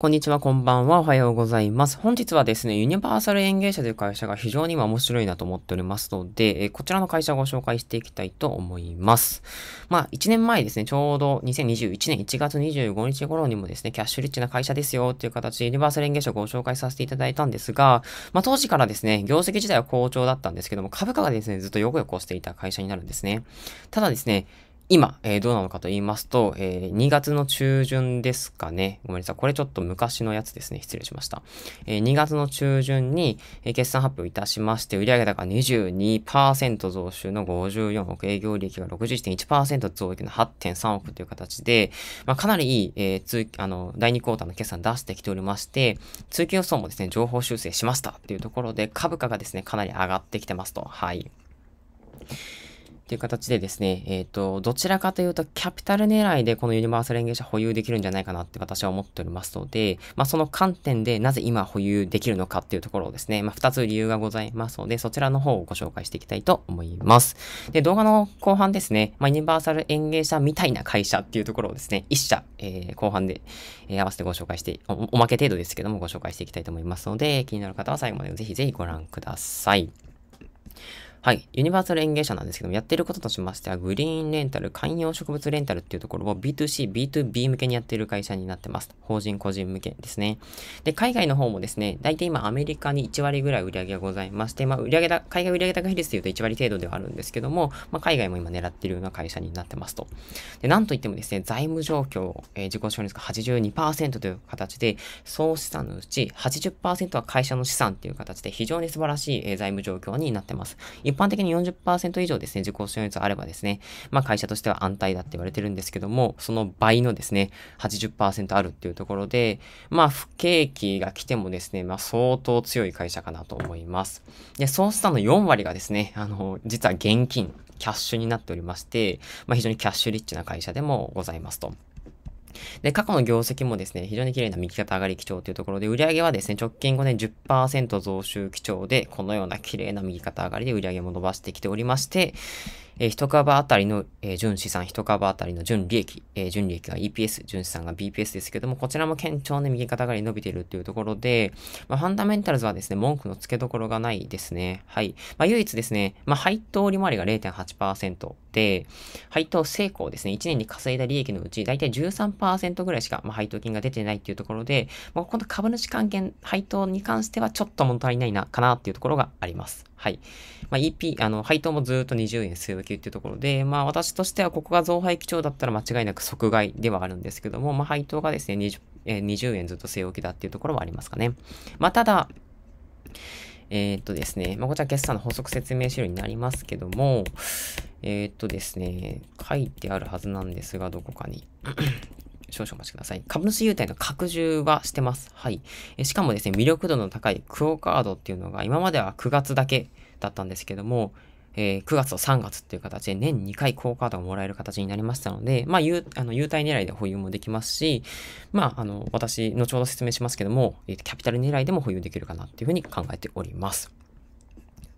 こんにちは、こんばんは、おはようございます。本日はですね、ユニバーサル園芸社という会社が非常に面白いなと思っておりますので、えこちらの会社をご紹介していきたいと思います。まあ、1年前ですね、ちょうど2021年1月25日頃にもですね、キャッシュリッチな会社ですよっていう形でユニバーサル園芸社をご紹介させていただいたんですが、まあ当時からですね、業績自体は好調だったんですけども、株価がですね、ずっと横横していた会社になるんですね。ただですね、今、えー、どうなのかと言いますと、えー、2月の中旬ですかね。ごめんなさい。これちょっと昔のやつですね。失礼しました。えー、2月の中旬に、えー、決算発表いたしまして、売上高22%増収の54億、営業利益が61.1%増益の8.3億という形で、まあ、かなりいい、えー、あの、第2クォーターの決算出してきておりまして、通期予想もですね、情報修正しましたっていうところで、株価がですね、かなり上がってきてますと。はい。っていう形でですね、えっ、ー、と、どちらかというと、キャピタル狙いでこのユニバーサルエ芸者保有できるんじゃないかなって私は思っておりますので、まあ、その観点でなぜ今保有できるのかっていうところをですね、まあ、2つ理由がございますので、そちらの方をご紹介していきたいと思います。で、動画の後半ですね、まあ、ユニバーサル園芸者社みたいな会社っていうところをですね、1社、えー、後半で、えー、合わせてご紹介してお、おまけ程度ですけどもご紹介していきたいと思いますので、気になる方は最後までぜひぜひご覧ください。はい。ユニバーサル園芸社なんですけども、やってることとしましては、グリーンレンタル、観葉植物レンタルっていうところを B2C、B2B 向けにやってる会社になってます。法人個人向けですね。で、海外の方もですね、大体今アメリカに1割ぐらい売り上げがございまして、まあ、売上だ、海外売上高比率で言うと1割程度ではあるんですけども、まあ、海外も今狙ってるような会社になってますと。で、なんといってもですね、財務状況、えー、自己承認率が82%という形で、総資産のうち80%は会社の資産っていう形で非常に素晴らしい、えー、財務状況になってます。一般的に40%以上ですね、自己承認率あればですね、まあ会社としては安泰だって言われてるんですけども、その倍のですね、80%あるっていうところで、まあ不景気が来てもですね、まあ相当強い会社かなと思います。で、そうしたの4割がですね、あの、実は現金、キャッシュになっておりまして、まあ非常にキャッシュリッチな会社でもございますと。で、過去の業績もですね、非常に綺麗な右肩上がり基調というところで、売上はですね、直近5年10%増収基調で、このような綺麗な右肩上がりで売上も伸ばしてきておりまして、えー、1株あたりの、えー、純資産、1株あたりの純利益、えー、純利益が EPS、純資産が BPS ですけども、こちらも堅調で右肩上がり伸びているというところで、まあ、ファンダメンタルズはですね、文句の付けどころがないですね。はい。まあ、唯一ですね、まあ、配当利回りが0.8%で、配当成功ですね、1年に稼いだ利益のうち、だいたい13%ぐらいしか、まあ、配当金が出てないっていうところで、まあ、この株主還元配当に関してはちょっと物足りないな、かなっていうところがあります。はい。まあ、EP、あの、配当もずっと20円据え置きっていうところで、まあ、私としてはここが増配基調だったら間違いなく即買いではあるんですけども、まあ、配当がですね、20, え20円ずっと据え置きだっていうところはありますかね。まあ、ただ、えー、っとですね、まあ、こちら決算の補足説明資料になりますけども、えー、っとですね、書いてあるはずなんですが、どこかに。少々お待ちください。株主優待の拡充はしてます。はい。えしかもですね、魅力度の高いクオカードっていうのが、今までは9月だけだったんですけども、えー、9月と3月っていう形で年2回クオカードがもらえる形になりましたので、まあ、優あの優待狙いで保有もできますし、まあ、あの、私、後ほど説明しますけども、えー、キャピタル狙いでも保有できるかなっていうふうに考えております。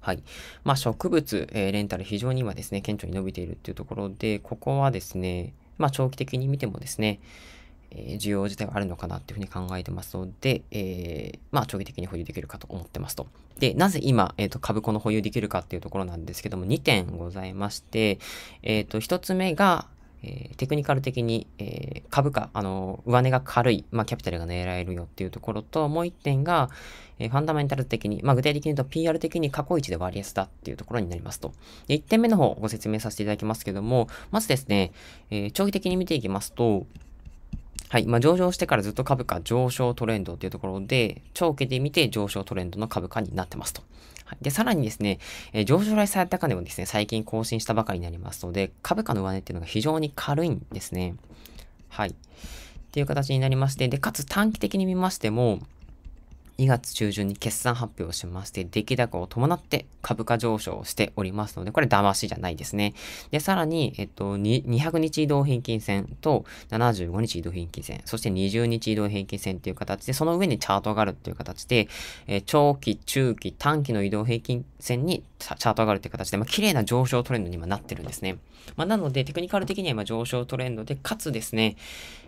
はい。まあ、植物、えー、レンタル非常に今ですね、顕著に伸びているっていうところで、ここはですね、まあ、長期的に見てもですね、え需要自体はあるのかなっていうふうに考えてますので、えー、まあ、長期的に保有できるかと思ってますと。で、なぜ今、えー、と、株子の保有できるかっていうところなんですけども、2点ございまして、えっ、ー、と、1つ目が、えー、テクニカル的に、えー、株価、あの、上値が軽い、まあ、キャピタルが狙えるよっていうところと、もう一点が、えー、ファンダメンタル的に、まあ、具体的に言うと PR 的に過去一で割安だっていうところになりますと。で、1点目の方ご説明させていただきますけども、まずですね、え長期的に見ていきますと、はい。まあ、上場してからずっと株価上昇トレンドっていうところで、長期で見て上昇トレンドの株価になってますと。はい、で、さらにですね、えー、上昇来最高値もですね、最近更新したばかりになりますので、株価の上値っていうのが非常に軽いんですね。はい。っていう形になりまして、で、かつ短期的に見ましても、2月中旬に決算発表しまして、出来高を伴って株価上昇しておりますので、これ騙しじゃないですね。で、さらに、えっと、200日移動平均線と75日移動平均線、そして20日移動平均線っていう形で、その上にチャートがあるっていう形で、えー、長期、中期、短期の移動平均線にチャート上がるという形で、まあ、綺麗な上昇トレンドに今なってるんですね。まあ、なので、テクニカル的には今上昇トレンドで、かつですね、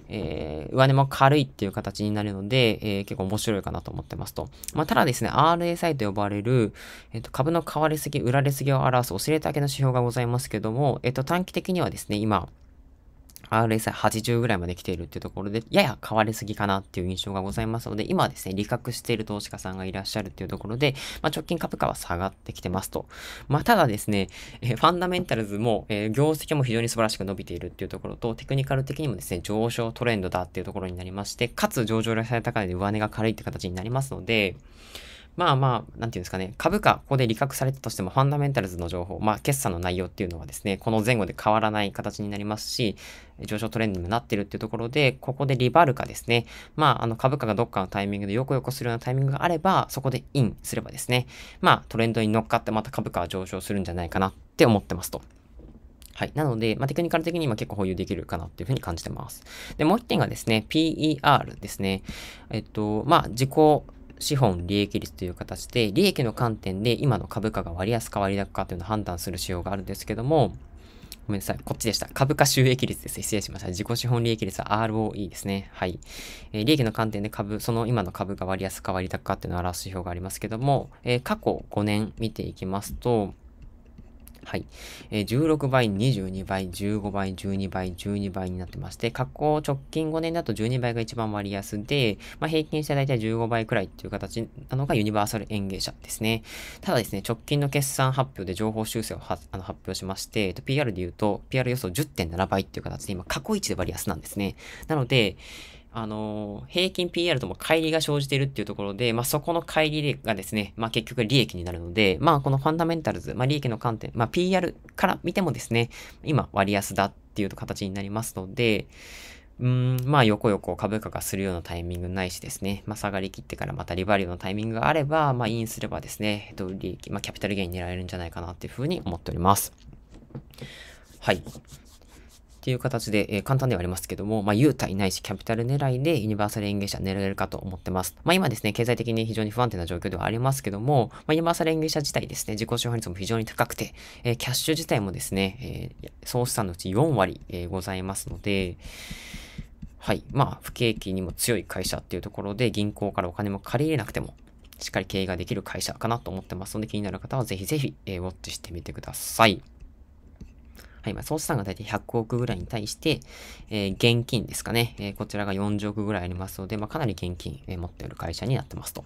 えー、上値も軽いっていう形になるので、えー、結構面白いかなと思ってますと。まあ、ただですね、RSI と呼ばれる、えっ、ー、と、株の買われすぎ、売られすぎを表すオシレーター系の指標がございますけども、えっ、ー、と、短期的にはですね、今、RSI80 ぐらいまで来ているっていうところで、やや変わりすぎかなっていう印象がございますので、今ですね、利確している投資家さんがいらっしゃるっていうところで、まあ、直近株価は下がってきてますと。まあ、ただですね、えー、ファンダメンタルズも、えー、業績も非常に素晴らしく伸びているっていうところと、テクニカル的にもですね、上昇トレンドだっていうところになりまして、かつ上場来た値で上値が軽いって形になりますので、まあまあ、なんていうんですかね、株価、ここで利確されたとしても、ファンダメンタルズの情報、まあ、決算の内容っていうのはですね、この前後で変わらない形になりますし、上昇トレンドにもなってるっていうところで、ここでリバルかですね、まあ、あの、株価がどっかのタイミングで横横するようなタイミングがあれば、そこでインすればですね、まあ、トレンドに乗っかってまた株価は上昇するんじゃないかなって思ってますと。はい。なので、まあ、テクニカル的に今結構保有できるかなっていうふうに感じてます。で、もう一点がですね、PER ですね。えっと、まあ、自己資本利益率という形で、利益の観点で今の株価が割安か割高かというのを判断する仕様があるんですけども、ごめんなさい。こっちでした。株価収益率です。失礼しました。自己資本利益率は ROE ですね。はい。えー、利益の観点で株、その今の株が割安か割高かっていうのを表す指標がありますけども、えー、過去5年見ていきますと、はい。え16倍、22倍、15倍、12倍、12倍になってまして、過去直近5年だと12倍が一番割安で、まあ、平均して大体15倍くらいっていう形なのがユニバーサル園芸者ですね。ただですね、直近の決算発表で情報修正をあの発表しまして、えっと、PR で言うと、PR 予想10.7倍っていう形で今過去1で割安なんですね。なので、あの、平均 PR とも乖離が生じているっていうところで、まあ、そこの乖離がですね、まあ、結局利益になるので、まあ、このファンダメンタルズ、まあ、利益の観点、まあ、PR から見てもですね、今、割安だっていう形になりますので、うん、まあ、横横株価がするようなタイミングないしですね、まあ、下がりきってからまたリバリューのタイミングがあれば、まあ、インすればですね、えっと、利益、まあ、キャピタルゲイン狙えるんじゃないかなっていうふうに思っております。はい。っていう形で、えー、簡単ではありますけども、まあ、優待ないしキャピタル狙いでユニバーサル演芸者狙えるかと思ってます。まあ、今ですね、経済的に非常に不安定な状況ではありますけども、まあ、ユニバーサル演芸者自体ですね、自己資本率も非常に高くて、えー、キャッシュ自体もですね、えー、総資産のうち4割、えー、ございますので、はい。まあ、不景気にも強い会社っていうところで、銀行からお金も借り入れなくても、しっかり経営ができる会社かなと思ってますので、気になる方はぜひぜひ、えー、ウォッチしてみてください。はい、まあ、総資産が大体100億ぐらいに対して、えー、現金ですかね、えー、こちらが40億ぐらいありますので、まあ、かなり現金、えー、持っている会社になってますと。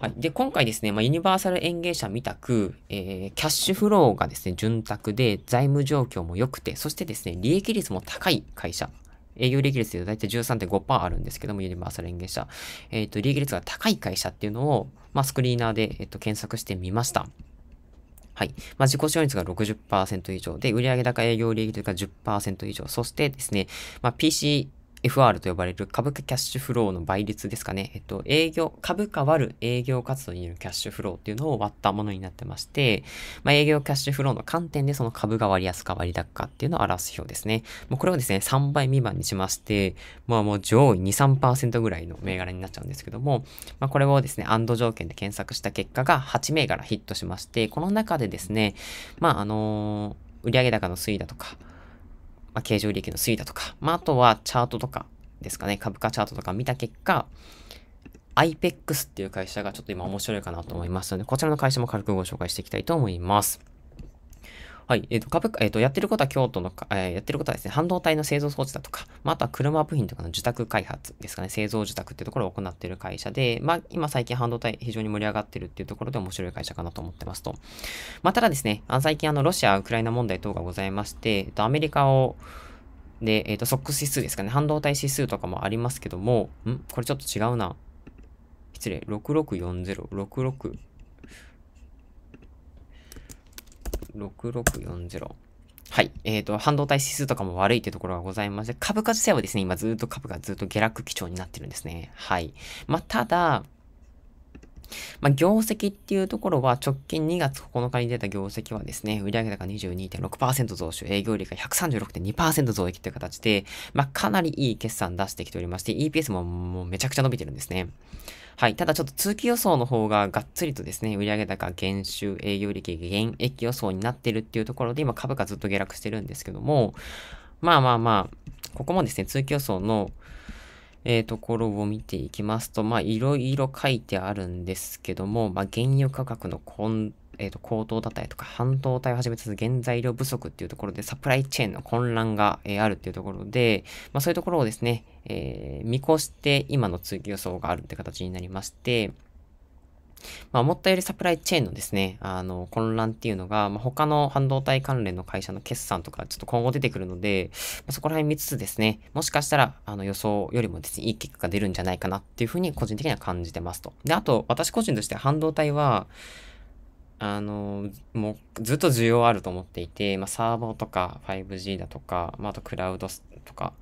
はい。で、今回ですね、まあ、ユニバーサル園芸社みたく、えー、キャッシュフローがですね、潤沢で、財務状況も良くて、そしてですね、利益率も高い会社営業利益率で大体13.5%あるんですけども、ユニバーサル園芸社。えっ、ー、と、利益率が高い会社っていうのを、まあ、スクリーナーで、えー、と検索してみました。はい。まあ、自己使用率が60%以上で、売上高営業利益というか10%以上。そしてですね、まあ、PC、FR と呼ばれる株価キャッシュフローの倍率ですかね。えっと、営業、株価割る営業活動によるキャッシュフローっていうのを割ったものになってまして、まあ、営業キャッシュフローの観点でその株が割安か割高かっていうのを表す表ですね。もうこれをですね、3倍未満にしまして、まあもう上位2、3%ぐらいの銘柄になっちゃうんですけども、まあこれをですね、安堵条件で検索した結果が8銘柄ヒットしまして、この中でですね、まああのー、売上高の推移だとか、まあ、経常利益の推移だとか、まあ、あとはチャートとかですかね、株価チャートとか見た結果、IPEX っていう会社がちょっと今面白いかなと思いますので、こちらの会社も軽くご紹介していきたいと思います。はい。えっ、ー、と、株、えっ、ー、と、やってることは京都の、えー、やってることはですね、半導体の製造装置だとか、まあ、あとは車部品とかの受託開発ですかね、製造受託っていうところを行っている会社で、まあ、今最近半導体非常に盛り上がってるっていうところで面白い会社かなと思ってますと。まあ、ただですね、あの最近あの、ロシア、ウクライナ問題等がございまして、えっ、ー、と、アメリカを、で、えっ、と、ソックス指数ですかね、半導体指数とかもありますけども、んこれちょっと違うな。失礼、6640、66。6640。はい。えっ、ー、と、半導体指数とかも悪いってところがございまして、株価自体はですね、今ずっと株がずっと下落基調になってるんですね。はい。まあ、ただ、まあ、業績っていうところは直近2月9日に出た業績はですね、売上高22.6%増収、営業利が136.2%増益という形で、まあ、かなりいい決算出してきておりまして、EPS ももうめちゃくちゃ伸びてるんですね。はい。ただちょっと通期予想の方ががっつりとですね、売上高減収、営業利益、減益予想になってるっていうところで、今株価ずっと下落してるんですけども、まあまあまあ、ここもですね、通期予想の、えー、ところを見ていきますと、まあ、いろいろ書いてあるんですけども、まあ、原油価格の混えー、と高騰だったりとか、半導体をはじめつつ、原材料不足っていうところで、サプライチェーンの混乱が、えー、あるっていうところで、まあ、そういうところをですね、えー、見越して今の通期予想があるって形になりまして、まあ、思ったよりサプライチェーンのですね、あの、混乱っていうのが、まあ、他の半導体関連の会社の決算とか、ちょっと今後出てくるので、まあ、そこら辺見つつですね、もしかしたら、あの、予想よりもですね、いい結果が出るんじゃないかなっていうふうに個人的には感じてますと。で、あと、私個人として半導体は、あの、もうずっと需要あると思っていて、まあ、サーボとか 5G だとか、まあ、あとクラウドとか、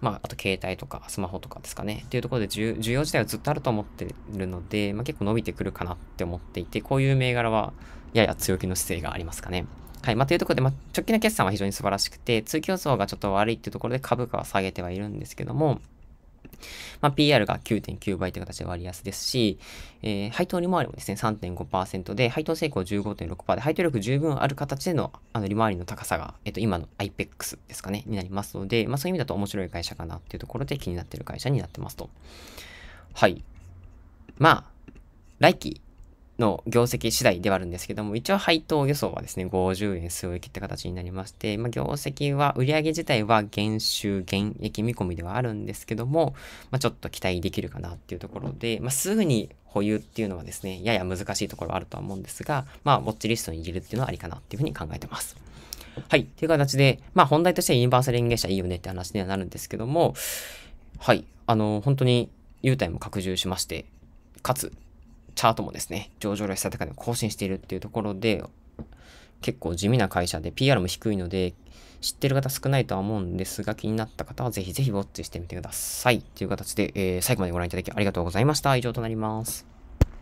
まあ、あと携帯とかスマホとかですかね。っていうところで需要自体はずっとあると思ってるので、まあ、結構伸びてくるかなって思っていて、こういう銘柄はやや強気の姿勢がありますかね。はい。まあ、というところで、まあ、直近の決算は非常に素晴らしくて、通期予想がちょっと悪いっていうところで株価は下げてはいるんですけども、まあ、PR が9.9倍という形で割安ですし、えー、配当利回りもですね、3.5%で、配当成功15.6%で、配当力十分ある形でのあの利回りの高さが、えっと、今の IPEX ですかね、になりますので、まあ、そういう意味だと面白い会社かなっていうところで気になってる会社になってますと。はい。まあ、来期、の業績次第ではあるんですけども、一応配当予想はですね、50円数益って形になりまして、まあ、業績は、売上自体は減収減益見込みではあるんですけども、まあ、ちょっと期待できるかなっていうところで、まあ、すぐに保有っていうのはですね、やや難しいところはあるとは思うんですが、まあ、ウォッチリストに入れるっていうのはありかなっていうふうに考えてます。はい。という形で、まあ、本題としてはユニバーサル演芸者いいよねって話にはなるんですけども、はい。あの、本当に、優待も拡充しまして、かつ、チャートもですね、上場来した高値を更新しているっていうところで、結構地味な会社で PR も低いので、知ってる方少ないとは思うんですが、気になった方はぜひぜひウォッチしてみてください。という形で、えー、最後までご覧いただきありがとうございました。以上となります。